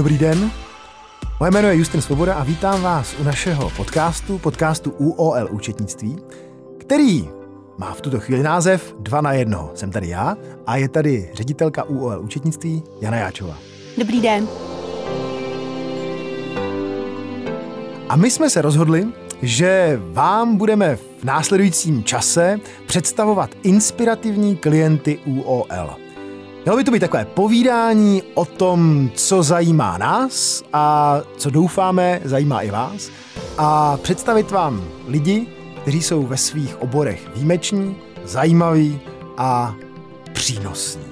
Dobrý den, moje jméno je Justin Svoboda a vítám vás u našeho podcastu, podcastu UOL účetnictví, který má v tuto chvíli název 2 na 1. Jsem tady já a je tady ředitelka UOL účetnictví Jana Jáčová. Dobrý den. A my jsme se rozhodli, že vám budeme v následujícím čase představovat inspirativní klienty UOL. Mělo by to být takové povídání o tom, co zajímá nás a co doufáme zajímá i vás a představit vám lidi, kteří jsou ve svých oborech výjimeční, zajímaví a přínosní.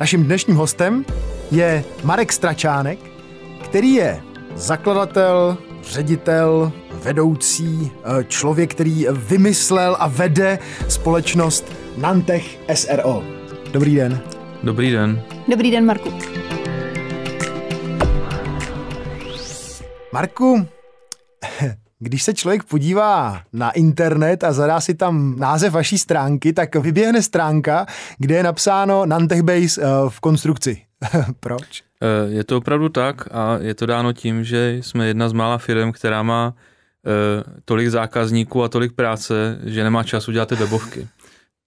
Naším dnešním hostem je Marek Stračánek, který je zakladatel, ředitel, vedoucí, eh, člověk, který vymyslel a vede společnost Nantech SRO. Dobrý den. Dobrý den. Dobrý den, Marku. Marku, když se člověk podívá na internet a zadá si tam název vaší stránky, tak vyběhne stránka, kde je napsáno Nantech Base eh, v konstrukci. Proč? Eh, je to opravdu tak a je to dáno tím, že jsme jedna z mála firm, která má eh, tolik zákazníků a tolik práce, že nemá čas udělat ty webovky.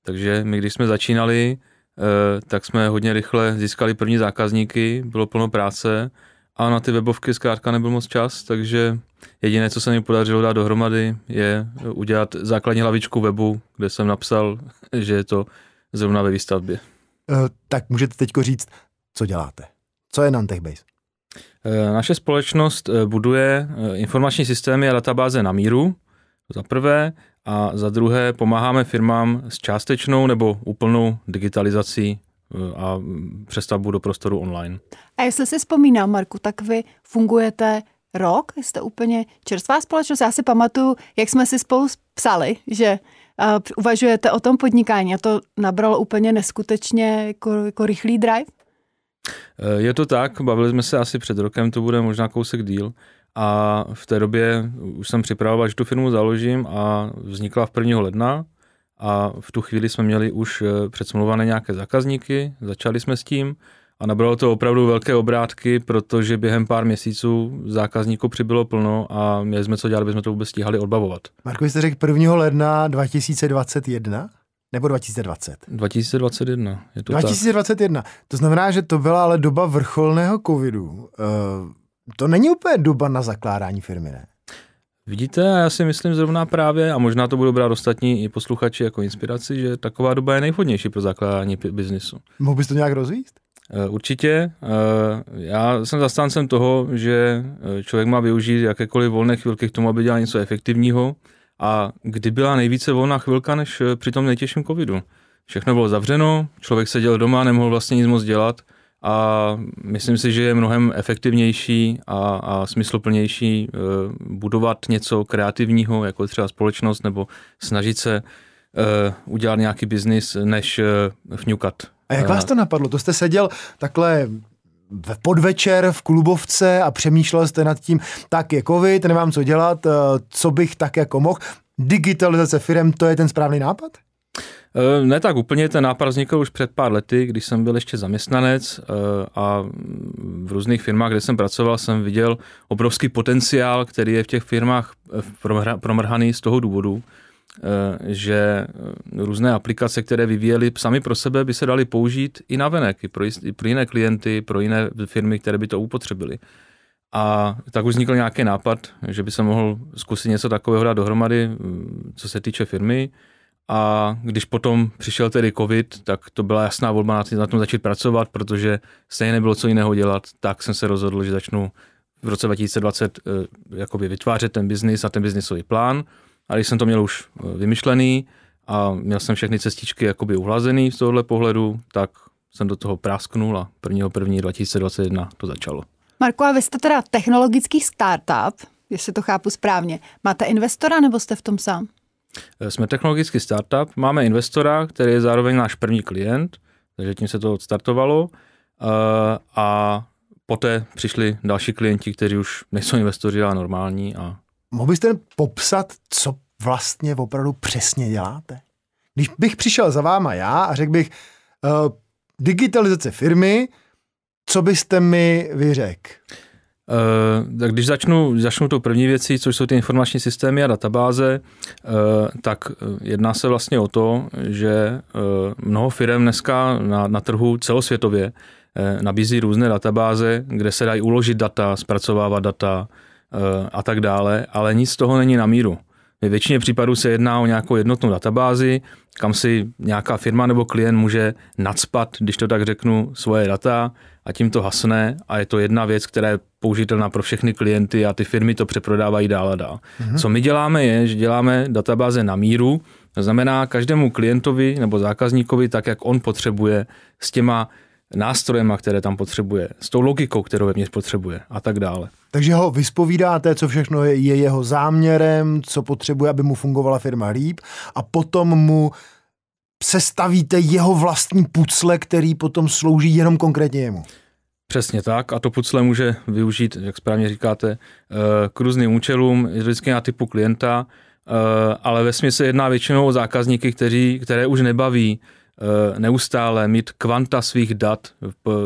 Takže my, když jsme začínali, Eh, tak jsme hodně rychle získali první zákazníky, bylo plno práce a na ty webovky zkrátka nebyl moc čas, takže jediné, co se mi podařilo dát dohromady, je udělat základní hlavičku webu, kde jsem napsal, že je to zrovna ve výstavbě. Eh, tak můžete teď říct, co děláte? Co je Nantechbase? Eh, naše společnost buduje informační systémy a databáze na míru, za prvé, a za druhé pomáháme firmám s částečnou nebo úplnou digitalizací e, a přestavbu do prostoru online. A jestli si vzpomínám, Marku, tak vy fungujete rok, jste úplně čerstvá společnost. Já si pamatuju, jak jsme si spolu psali, že uh, uvažujete o tom podnikání a to nabralo úplně neskutečně jako, jako rychlý drive. E, je to tak, bavili jsme se asi před rokem, to bude možná kousek díl. A v té době už jsem připravoval, že tu firmu založím a vznikla v 1. ledna a v tu chvíli jsme měli už eh, předsmluvané nějaké zákazníky, začali jsme s tím a nabralo to opravdu velké obrátky, protože během pár měsíců zákazníků přibylo plno a měli jsme co dělat, aby jsme to vůbec stíhali odbavovat. Marko, jste řekl 1. ledna 2021? Nebo 2020? 2021. Je to 2021. Tak. To znamená, že to byla ale doba vrcholného covidu. Uh to není úplně doba na zakládání firmy, ne? Vidíte, já si myslím zrovna právě, a možná to budou brát ostatní i posluchači jako inspiraci, že taková doba je nejvhodnější pro zakládání biznisu. Mohl bys to nějak rozvíst? Eh, určitě. Eh, já jsem zastáncem toho, že eh, člověk má využít jakékoliv volné chvilky k tomu, aby dělal něco efektivního. A kdy byla nejvíce volná chvilka, než při tom nejtěžším covidu? Všechno bylo zavřeno, člověk seděl doma, nemohl vlastně nic moc dělat – a myslím si, že je mnohem efektivnější a, a smysluplnější eh, budovat něco kreativního, jako třeba společnost, nebo snažit se eh, udělat nějaký biznis, než eh, fňukat. A jak vás to napadlo? To jste seděl takhle v podvečer v klubovce a přemýšlel jste nad tím, tak je covid, nemám co dělat, co bych tak jako mohl. Digitalizace firm, to je ten správný nápad? Eh, ne tak úplně, ten nápad vznikl už před pár lety, když jsem byl ještě zaměstnanec eh, a v různých firmách, kde jsem pracoval, jsem viděl obrovský potenciál, který je v těch firmách eh, promrhaný z toho důvodu, že různé aplikace, které vyvíjeli sami pro sebe, by se daly použít i na venek, i pro, jiné klienty, pro jiné firmy, které by to upotřebili. A tak už vznikl nějaký nápad, že by se mohl zkusit něco takového dát dohromady, mm, co se týče firmy, a když potom přišel tedy covid, tak to byla jasná volba na tom začít pracovat, protože stejně nebylo co jiného dělat, tak jsem se rozhodl, že začnu v roce 2020 eh, jakoby vytvářet ten biznis a ten biznisový plán. A když jsem to měl už eh, vymyšlený a měl jsem všechny cestičky jakoby uhlazený z tohohle pohledu, tak jsem do toho prásknul a 1. 1. 2021 to začalo. Marko, a vy jste teda technologický startup, jestli to chápu správně. Máte investora nebo jste v tom sám? Eh, jsme technologický startup, máme investora, který je zároveň náš první klient, takže tím se to odstartovalo eh, a poté přišli další klienti, kteří už nejsou investoři, ale normální. A... Mohl byste popsat, co vlastně opravdu přesně děláte? Když bych přišel za váma já a řekl bych, uh, digitalizace firmy, co byste mi vyřekl? Eh, tak když začnu, začnu tou první věcí, což jsou ty informační systémy a databáze, eh, tak eh, jedná se vlastně o to, že mnoho firm dneska na, na trhu celosvětově nabízí různé databáze, kde se dají uložit data, zpracovávat data a tak dále, ale nic z toho není na míru. Ve většině případů se jedná o nějakou jednotnou databázi, kam si nějaká firma nebo klient může nadspat, když to tak řeknu, svoje data, a tím to hasne a je to jedna věc, která je použitelná pro všechny klienty a ty firmy to přeprodávají dál a dál. Mm-hmm. Co my děláme je, že děláme databáze na míru, to znamená každému klientovi nebo zákazníkovi tak, jak on potřebuje s těma nástrojema, které tam potřebuje, s tou logikou, kterou vevnitř potřebuje a tak dále. Takže ho vyspovídáte, co všechno je jeho záměrem, co potřebuje, aby mu fungovala firma líp a potom mu sestavíte jeho vlastní pucle, který potom slouží jenom konkrétně jemu. Přesně tak a to pucle může využít, jak správně říkáte, eh, k různým účelům, vždycky na typu klienta, eh, ale ve smyslu jedná většinou o zákazníky, kteří, které už nebaví eh, neustále mít kvanta svých dat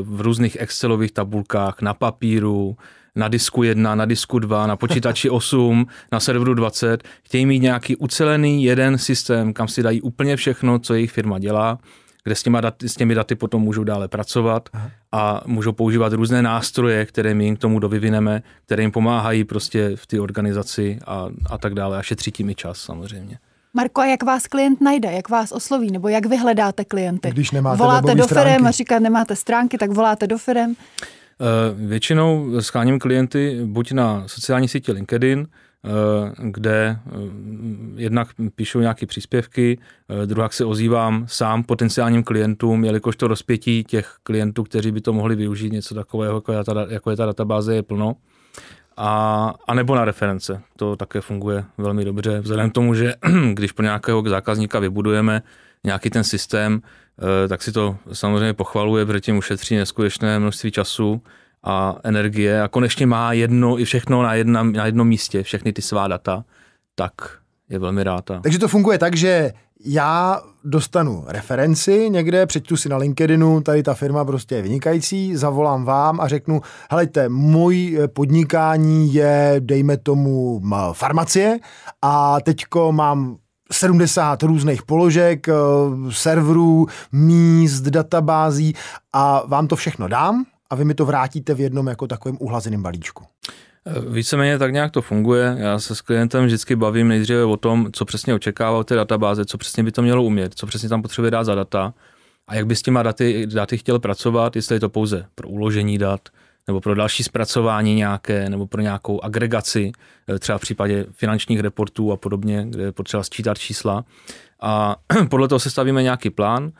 v různých Excelových tabulkách, na papíru, na disku 1, na disku 2, na počítači 8, na serveru 20. Chtějí mít nějaký ucelený jeden systém, kam si dají úplně všechno, co jejich firma dělá, kde s, daty, s těmi daty potom můžou dále pracovat Aha. a můžou používat různé nástroje, které my jim k tomu dovyvineme, které jim pomáhají prostě v té organizaci a, a tak dále a šetří tím i čas samozřejmě. Marko, a jak vás klient najde, jak vás osloví, nebo jak vyhledáte klienty? Když nemáte Voláte do firm a říkáte, nemáte stránky, tak voláte do firm. Eh, většinou scháním klienty buď na sociální síti LinkedIn, eh, kde eh, jednak píšou nějaké příspěvky, druhá se ozývám sám potenciálním klientům, jelikož to rozpětí těch klientů, kteří by to mohli využít, něco takového, jako je ta, jako je ta databáze, je plno. A, a nebo na reference. To také funguje velmi dobře, vzhledem k tomu, že když pro nějakého zákazníka vybudujeme nějaký ten systém, Eh, tak si to samozřejmě pochvaluje, protože tím ušetří neskutečné množství času a energie a konečně má jedno i všechno na, jedna, na jednom místě, všechny ty svá data, tak je velmi rád. Takže to funguje tak, že já dostanu referenci někde, přečtu si na LinkedInu, tady ta firma prostě je vynikající, zavolám vám a řeknu, helejte, můj eh, podnikání je, dejme tomu, farmacie a teďko mám 70 různých položek, eh, serverů, míst, databází a vám to všechno dám a vy mi to vrátíte v jednom jako takovém uhlazeném balíčku. Eh, víceméně tak nějak to funguje. Já se s klientem vždycky bavím nejdříve o tom, co přesně očekává od té databáze, co přesně by to mělo umět, co přesně tam potřebuje dát za data a jak by s těma daty, daty chtěl pracovat, jestli je to pouze pro uložení dat, nebo pro další zpracování nějaké, nebo pro nějakou agregaci, eh, třeba v případě finančních reportů a podobně, kde je potřeba sčítat čísla. A podle toho se stavíme nějaký plán,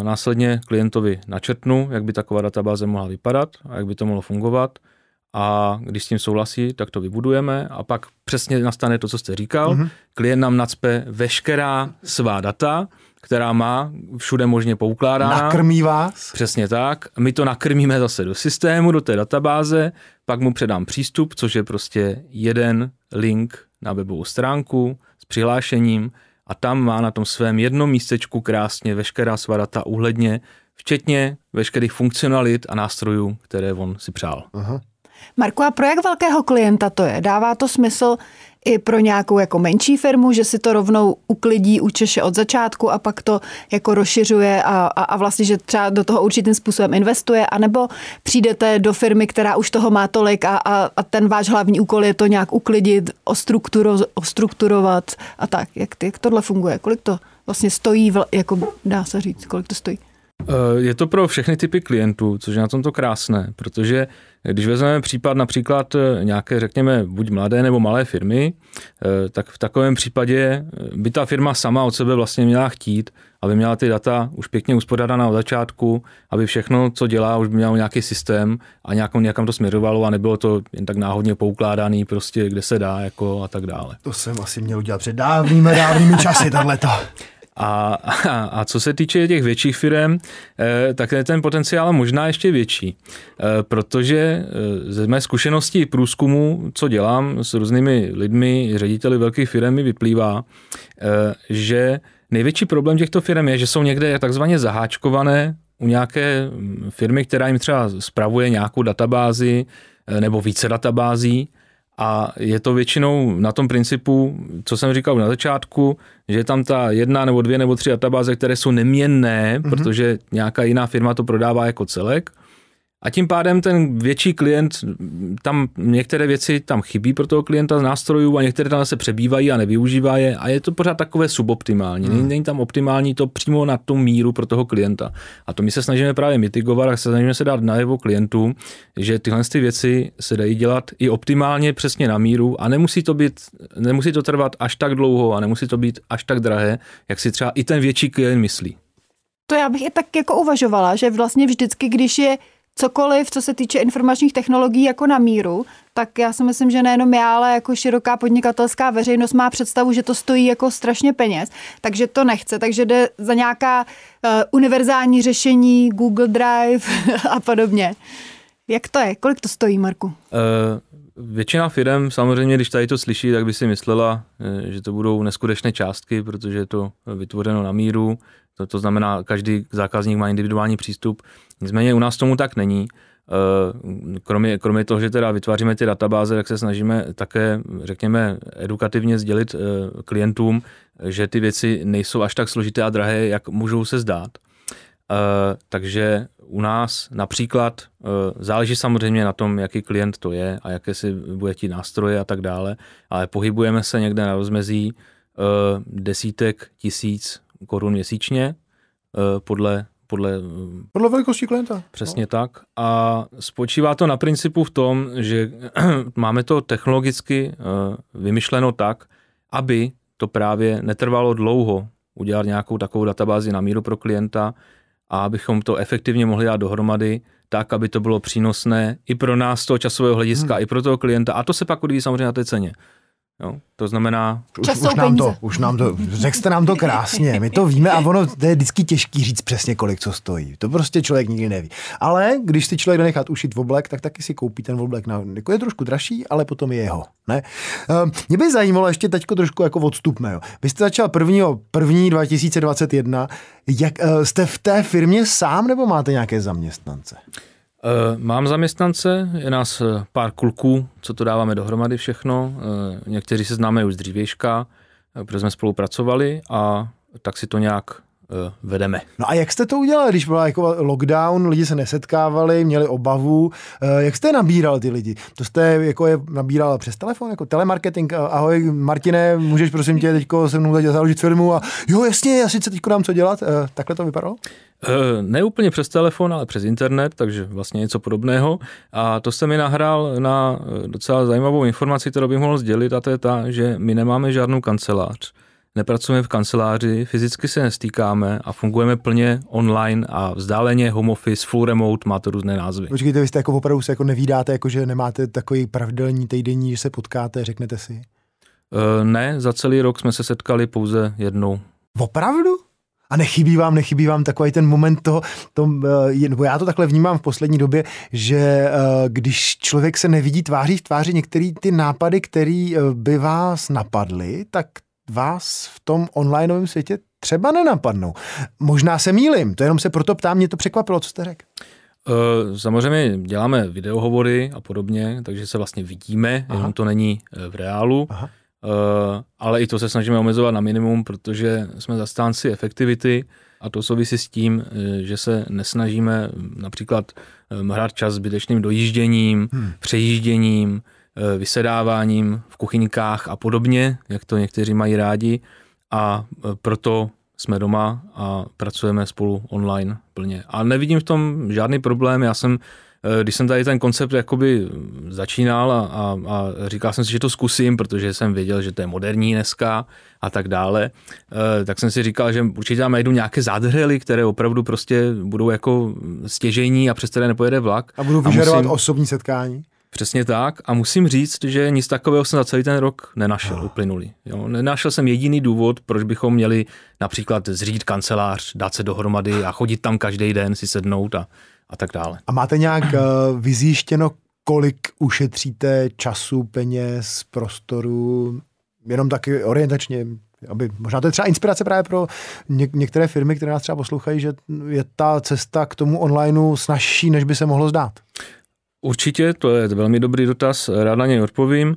eh, následně klientovi načrtnu, jak by taková databáze mohla vypadat a jak by to mohlo fungovat. A když s tím souhlasí, tak to vybudujeme a pak přesně nastane to, co jste říkal. Mm-hmm. Klient nám nacpe veškerá svá data, která má všude možně poukládá. Nakrmí vás? Přesně tak. My to nakrmíme zase do systému, do té databáze, pak mu předám přístup, což je prostě jeden link na webovou stránku s přihlášením a tam má na tom svém jednom místečku krásně veškerá svá data uhledně, včetně veškerých funkcionalit a nástrojů, které on si přál. Aha. Marko, a pro jak velkého klienta to je? Dává to smysl i pro nějakou jako menší firmu, že si to rovnou uklidí, Češe od začátku a pak to jako rozšiřuje a, a, a vlastně, že třeba do toho určitým způsobem investuje, anebo přijdete do firmy, která už toho má tolik a, a, a ten váš hlavní úkol je to nějak uklidit, ostrukturo, ostrukturovat a tak. Jak, jak tohle funguje? Kolik to vlastně stojí, vl, jako dá se říct, kolik to stojí? Eh, je to pro všechny typy klientů, což je na tom to krásné, protože když vezmeme případ například eh, nějaké, řekněme, buď mladé nebo malé firmy, eh, tak v takovém případě eh, by ta firma sama od sebe vlastně měla chtít, aby měla ty data už pěkně uspořádaná od začátku, aby všechno, co dělá, už by mělo nějaký systém a nějakou, někam to směrovalo a nebylo to jen tak náhodně poukládaný prostě, kde se dá jako a tak dále. To jsem asi měl udělat před dávnými, dávnými časy, tohleto. A, a, a co se týče těch větších firm, eh, tak je ten potenciál možná ještě větší, eh, protože eh, ze mé zkušenosti průzkumu, co dělám s různými lidmi, řediteli velkých firm, mi vyplývá, že největší problém těchto firm je, že jsou někde takzvaně zaháčkované u nějaké mm, firmy, která jim třeba spravuje nějakou databázi nebo více databází a je to většinou na tom principu, co jsem říkal na začátku, že je tam ta jedna nebo dvě nebo tři databáze, které jsou neměnné, mm-hmm. protože nějaká jiná firma to prodává jako celek. A tím pádem ten větší klient, tam některé věci tam chybí pro toho klienta z nástrojů a některé tam se přebývají a nevyužívá je a je to pořád takové suboptimální. Hmm. Není tam optimální to přímo na tu míru pro toho klienta. A to my se snažíme právě mitigovat a snažíme se dát najevo klientů, že tyhle ty věci se dají dělat i optimálně přesně na míru a nemusí to, být, nemusí to trvat až tak dlouho a nemusí to být až tak drahé, jak si třeba i ten větší klient myslí. To já bych i tak jako uvažovala, že vlastně vždycky, když je cokoliv, co se týče informačních technologií jako na míru, tak já si myslím, že nejenom já, ale jako široká podnikatelská veřejnost má představu, že to stojí jako strašně peněz, takže to nechce, takže jde za nějaká uh, univerzální řešení Google Drive a podobně. Jak to je? Kolik to stojí, Marku? Uh... Většina firm samozřejmě, když tady to slyší, tak by si myslela, eh, že to budou neskutečné částky, protože je to vytvořeno na míru, to, to znamená, každý zákazník má individuální přístup. Nicméně u nás tomu tak není. Eh, kromě, kromě toho, že teda vytváříme ty databáze, tak se snažíme také, řekněme, edukativně sdělit eh, klientům, že ty věci nejsou až tak složité a drahé, jak můžou se zdát. takže u nás například eh, záleží samozřejmě na tom, jaký klient to je a jaké si bude ti nástroje a tak dále, ale pohybujeme se někde na rozmezí eh, desítek tisíc korun měsíčně eh, podle podle, podle velikosti klienta. Přesně no. tak. A spočívá to na principu v tom, že máme to technologicky vymyšleno tak, aby to právě netrvalo dlouho udělat nějakou takovou databázi na míru pro klienta, a abychom to efektivně mohli dát dohromady, tak, aby to bylo přínosné i pro nás z toho časového hlediska, hmm. i pro toho klienta. A to se pak odvíjí samozřejmě na té ceně. Jo? To znamená... Už, už, už, nám to, už nám to, řekl jste nám to krásně, my to víme a ono to je vždycky těžký říct přesně, kolik co stojí. To prostě člověk nikdy neví. Ale když si člověk nechat ušit v oblek, tak taky si koupí ten oblek. Na, jako je trošku dražší, ale potom je jeho. Ne? Ehm, mě by zajímalo ještě teďko trošku jako odstupné. Jo. Vy jste začal prvního, první 2021. Jak, eh, jste v té firmě sám nebo máte nějaké zaměstnance? Eh, mám zaměstnance, je nás eh, pár kluků, co to dáváme dohromady všechno. Eh, někteří se známe už z dřívějška, protože jsme spolupracovali a tak si to nějak Eh, vedeme. No a jak jste to udělali, když byl jako lockdown, lidi se nesetkávali, měli obavu, eh, jak jste nabíral ty lidi? To jste jako je nabíral přes telefon, jako telemarketing, ahoj Martine, můžeš prosím tě teďko se mnou založit firmu a jo jasně, já sice teďko dám, co dělat, eh, takhle to vypadalo? Ne úplně přes telefon, ale přes internet, takže vlastně něco podobného. A to se mi nahrál na docela zajímavou informaci, kterou bych mohl sdělit, a to je ta, že my nemáme žádnou kancelář nepracujeme v kanceláři, fyzicky se nestýkáme a fungujeme plně online a vzdáleně, home office, full remote, má to různé názvy. Počkejte, vy jste jako opravdu se jako nevídáte, jako že nemáte takový pravidelný týdenní, že se potkáte, řeknete si? E, ne, za celý rok jsme se setkali pouze jednou. Opravdu? a nechybí vám, nechybí vám takový ten moment toho, to eh, nebo já to takhle vnímám v poslední době, že eh, když člověk se nevidí tváří v tváři, některé ty nápady, které by vás napadly, tak vás v tom onlineovém světě třeba nenapadnou. Možná se mýlim, to jenom se proto ptám, mě to překvapilo, co jste řekl. Eh, samozřejmě děláme videohovory a podobně, takže se vlastně vidíme, Aha. jenom to není eh, v reálu. Aha. Uh, ale i to se snažíme omezovat na minimum, protože jsme zastánci efektivity a to souvisí s tím, že se nesnažíme například hrát čas zbytečným dojížděním, hmm. přejížděním, Eh, vysedáváním v kuchyňkách a podobně, jak to někteří mají rádi a eh, proto jsme doma a pracujeme spolu online plně. A nevidím v tom žádný problém, já jsem eh, když jsem tady ten koncept jakoby hm, začínal a, a, a říkal jsem si, že to zkusím, protože jsem věděl, že to je moderní dneska a tak dále, tak jsem si říkal, že určitě tam najdu nějaké zádhrely, které opravdu prostě budou jako hm, stěžení a přes které nepojede vlak. A budou vyžadovat a musím... osobní setkání? Přesně tak a musím říct, že nic takového jsem za celý ten rok nenašel, no. uplynulý. Jo, nenašel jsem jediný důvod, proč bychom měli například zřídit kancelář, dát se dohromady a chodit tam každý den, si sednout a, a tak dále. A máte nějak eh, vyzjištěno, kolik ušetříte času, peněz, prostoru, jenom taky orientačně, aby, možná to je třeba inspirace právě pro něk- některé firmy, které nás třeba poslouchají, že je ta cesta k tomu online snažší, než by se mohlo zdát. Určitě, to je velmi dobrý dotaz, rád na něj odpovím.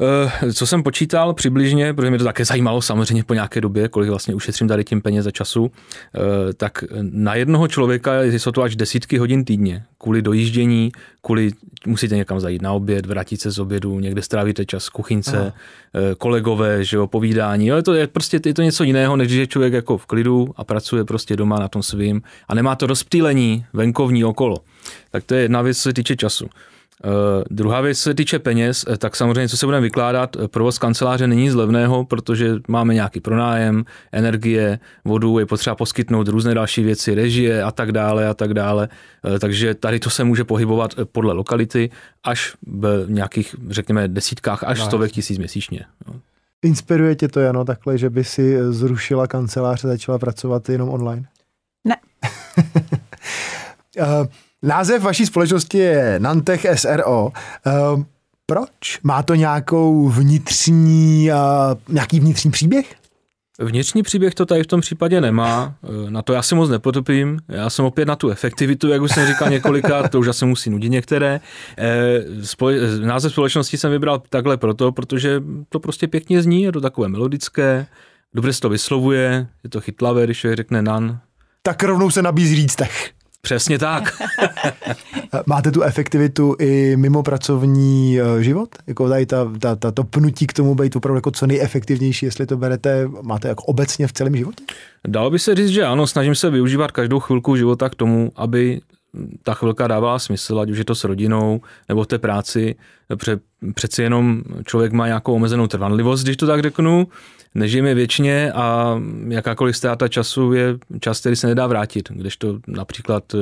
Eh, co jsem počítal přibližně, protože mě to také zajímalo samozřejmě po nějaké době, kolik vlastně ušetřím tady tím peněz za času, eh, tak na jednoho člověka jsou to až desítky hodin týdně kvůli dojíždění, kvůli musíte někam zajít na oběd, vrátit se z obědu, někde strávíte čas kuchyňce, Aha. Eh, kolegové, že jo, povídání. Ale to je prostě je to něco jiného, než že člověk jako v klidu a pracuje prostě doma na tom svým a nemá to rozptýlení venkovní okolo. Tak to je jedna věc, co se týče času. Eh, druhá věc, co se týče peněz, eh, tak samozřejmě, co se budeme vykládat, eh, provoz kanceláře není z levného, protože máme nějaký pronájem, energie, vodu, je potřeba poskytnout různé další věci, režie a tak dále a tak dále. takže tady to se může pohybovat podle lokality až v nějakých, řekněme, desítkách až no, stovek tisíc měsíčně. No. Inspiruje tě to, Jano, takhle, že by si zrušila kancelář a začala pracovat jenom online? Ne. uh, Název vaší společnosti je Nantech SRO. Uh, ehm, proč? Má to nějakou vnitřní, uh, nějaký vnitřní příběh? Vnitřní příběh to tady v tom případě nemá, eh, na to já si moc nepotopím, já jsem opět na tu efektivitu, jak už jsem říkal několikrát, to už asi musí nudit některé. Eh, spole- název společnosti jsem vybral takhle proto, protože to prostě pěkně zní, je to takové melodické, dobře se to vyslovuje, je to chytlavé, když řekne nan. Tak rovnou se nabízí říct tech. Přesně tak. Máte tu efektivitu i mimo pracovní eh, život? Jako tady ta, ta, ta, to pnutí k tomu být opravdu jako co nejefektivnější, jestli to berete, máte jako obecně v celém životě? Dalo by se říct, že ano, snažím se využívat každou chvilku života k tomu, aby ta chvilka dávala smysl, ať už je to s rodinou nebo v té práci, eh, protože přeci jenom člověk má nějakou omezenou trvanlivost, když to tak řeknu, nežijeme věčně a jakákoliv ztráta času je čas, který se nedá vrátit. Když to například, eh,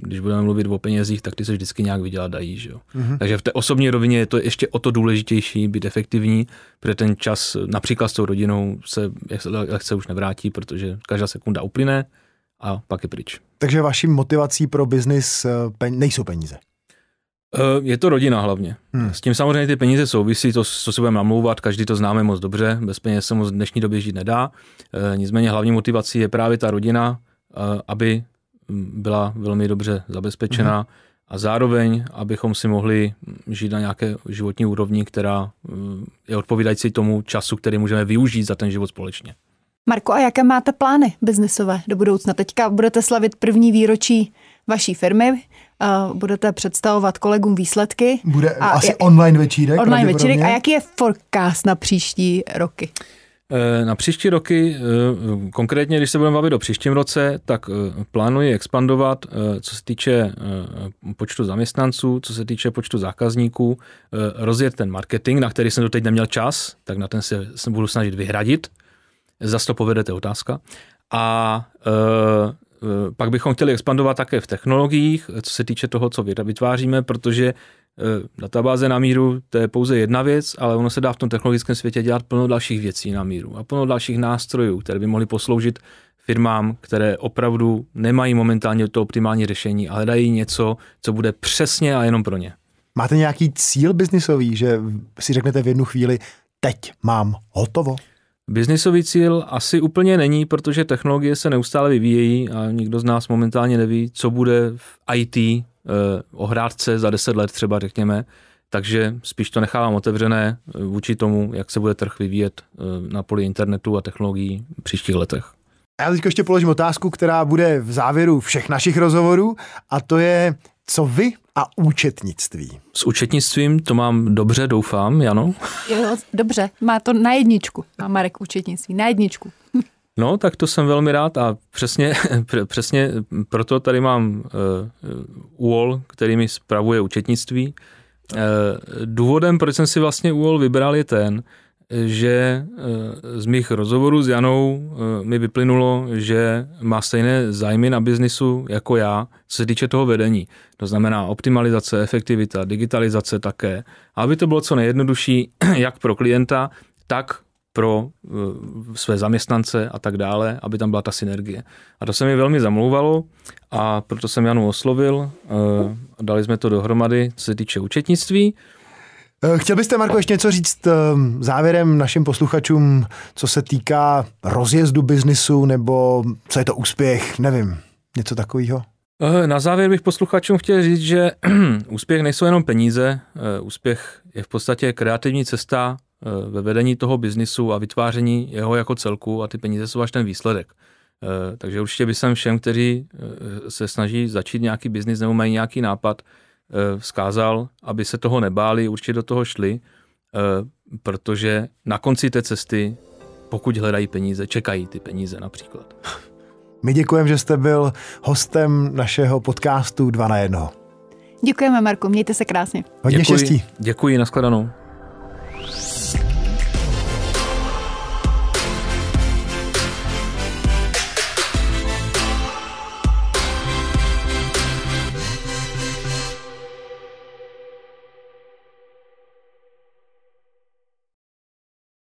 když budeme mluvit o penězích, tak ty se vždycky nějak vydělat dají. Že jo? Mm-hmm. Takže v té osobní rovině je to ještě o to důležitější být efektivní, protože ten čas například s tou rodinou se lehce už nevrátí, protože každá sekunda uplyne a pak je pryč. Takže vaším motivací pro biznis eh, nejsou peníze? Eh, je to rodina hlavně. Hmm. S tím samozřejmě ty peníze souvisí, to, co si budeme namlouvat, každý to známe moc dobře, bez peněz se moc v dnešní době žít nedá. Eh, nicméně hlavní motivací je právě ta rodina, eh, aby mm, byla velmi dobře zabezpečená hmm. a zároveň, abychom si mohli mm, žít na nějaké životní úrovni, která mm, je odpovídající tomu času, který můžeme využít za ten život společně. Marko, a jaké máte plány biznesové do budoucna? Teďka budete slavit první výročí vaší firmy, Uh, budete představovat kolegům výsledky. Bude a asi jak, online večírek. Online večírek. A jaký je forecast na příští roky? Eh, na příští roky, eh, konkrétně když se budeme bavit o příštím roce, tak plánuji expandovat, co se týče počtu zaměstnanců, co se týče počtu zákazníků, rozjet ten marketing, na který jsem doteď neměl čas, tak na ten se, budu snažit vyhradit. Zase to povedete otázka. A Eh, pak bychom chtěli expandovat také v technologiích, eh, co se týče toho, co vytváříme, protože eh, databáze na míru to je pouze jedna věc, ale ono se dá v tom technologickém světě dělat plno dalších věcí na míru a plno dalších nástrojů, které by mohly posloužit firmám, které opravdu nemají momentálně to optimální řešení ale dají něco, co bude přesně a jenom pro ně. Máte nějaký cíl biznisový, že si řeknete v jednu chvíli, teď mám hotovo? Biznisový cíl asi úplně není, protože technologie se neustále vyvíjejí a nikdo z nás momentálně neví, co bude v IT eh, ohrádce za 10 let třeba řekněme, takže spíš to nechávám otevřené eh, vůči tomu, jak se bude trh vyvíjet eh, na poli internetu a technologií v příštích letech. A já teď ještě položím otázku, která bude v závěru všech našich rozhovorů a to je, co vy a účetnictví. S účetnictvím to mám dobře, doufám, Jano. Jo, dobře, má to na jedničku, má Marek účetnictví, na jedničku. No, tak to jsem velmi rád a přesně, přesně proto tady mám uh, eh, UOL, eh, který mi spravuje účetnictví. Uh, důvodem, proč jsem si vlastně UOL vybral, je ten, že eh, z mých rozhovorů s Janou eh, mi vyplynulo, že má stejné zájmy na biznisu jako já, co se týče toho vedení. To znamená optimalizace, efektivita, digitalizace také. Aby to bylo co nejjednodušší, jak pro klienta, tak pro eh, své zaměstnance a tak dále, aby tam byla ta synergie. A to se mi velmi zamlouvalo a proto jsem Janu oslovil, dali jsme to dohromady, co se týče účetnictví. Eh, chtěl byste, Marko, ještě něco říct eh, závěrem našim posluchačům, co se týká rozjezdu biznisu, nebo co je to úspěch, nevím, něco takového? Eh, na závěr bych posluchačům chtěl říct, že úspěch nejsou jenom peníze, úspěch je v podstatě kreativní cesta ve vedení toho biznisu a vytváření jeho jako celku a ty peníze jsou až ten výsledek. Takže určitě bych všem, kteří se snaží začít nějaký biznis nebo mají nějaký nápad, Eh, vzkázal, aby se toho nebáli, určitě do toho šli, eh, protože na konci té cesty, pokud hledají peníze, čekají ty peníze například. My děkujeme, že jste byl hostem našeho podcastu 2 na 1. Děkujeme, Marku, mějte se krásně. Hodně děkuji, štěstí. Děkuji, nashledanou.